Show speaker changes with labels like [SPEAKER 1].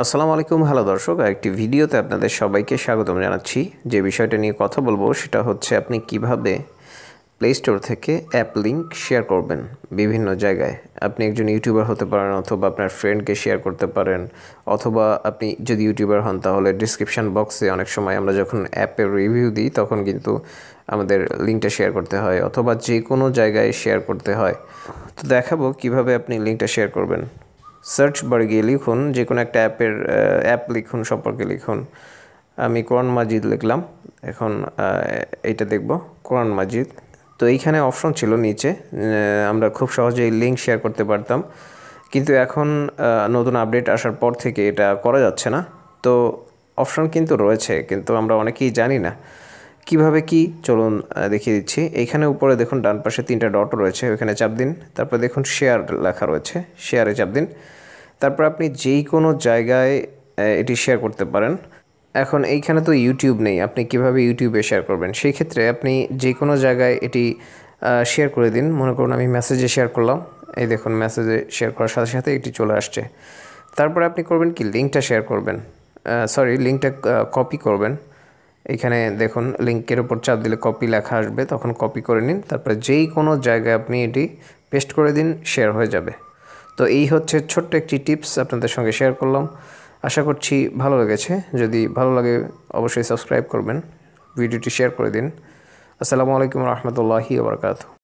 [SPEAKER 1] আসসালামু আলাইকুম হ্যালো দর্শক একটি ভিডিওতে আপনাদের সবাইকে স্বাগতম জানাচ্ছি যে বিষয়টা নিয়ে কথা বলবো সেটা হচ্ছে আপনি কিভাবে প্লে স্টোর থেকে অ্যাপ লিঙ্ক শেয়ার করবেন বিভিন্ন জায়গায় আপনি একজন ইউটিউবার হতে পারেন অথবা আপনার ফ্রেন্ডকে শেয়ার করতে পারেন অথবা আপনি যদি ইউটিউবার হন তাহলে ডিসক্রিপশান বক্সে অনেক সময় আমরা যখন অ্যাপের রিভিউ দিই তখন কিন্তু আমাদের লিঙ্কটা শেয়ার করতে হয় অথবা যে কোনো জায়গায় শেয়ার করতে হয় তো দেখাবো কিভাবে আপনি লিঙ্কটা শেয়ার করবেন সার্চ বারে গিয়ে লিখুন যে কোনো একটা অ্যাপের অ্যাপ লিখুন সম্পর্কে লিখুন আমি কোরআন মাজিদ লিখলাম এখন এইটা দেখব কোরআন মাজিদ তো এইখানে অপশন ছিল নিচে আমরা খুব সহজেই লিঙ্ক শেয়ার করতে পারতাম কিন্তু এখন নতুন আপডেট আসার পর থেকে এটা করা যাচ্ছে না তো অপশন কিন্তু রয়েছে কিন্তু আমরা অনেকেই জানি না কিভাবে কি চলুন দেখিয়ে দিচ্ছি এইখানে উপরে দেখুন ডান পাশে তিনটা ডট রয়েছে ওইখানে চাপ দিন তারপর দেখুন শেয়ার লেখা রয়েছে শেয়ারে চাপ দিন তারপর আপনি যেই কোনো জায়গায় এটি শেয়ার করতে পারেন এখন এইখানে তো ইউটিউব নেই আপনি কিভাবে ইউটিউবে শেয়ার করবেন সেই ক্ষেত্রে আপনি যে কোনো জায়গায় এটি শেয়ার করে দিন মনে করুন আমি মেসেজে শেয়ার করলাম এই দেখুন মেসেজে শেয়ার করার সাথে সাথে এটি চলে আসছে তারপরে আপনি করবেন কি লিঙ্কটা শেয়ার করবেন সরি লিঙ্কটা কপি করবেন এখানে দেখুন লিঙ্কের ওপর চাপ দিলে কপি লেখা আসবে তখন কপি করে নিন তারপরে যেই কোনো জায়গায় আপনি এটি পেস্ট করে দিন শেয়ার হয়ে যাবে তো এই হচ্ছে ছোট্ট একটি টিপস আপনাদের সঙ্গে শেয়ার করলাম আশা করছি ভালো লেগেছে যদি ভালো লাগে অবশ্যই সাবস্ক্রাইব করবেন ভিডিওটি শেয়ার করে দিন আসসালামু আলাইকুম রহমতুল্লাহি আবরকাত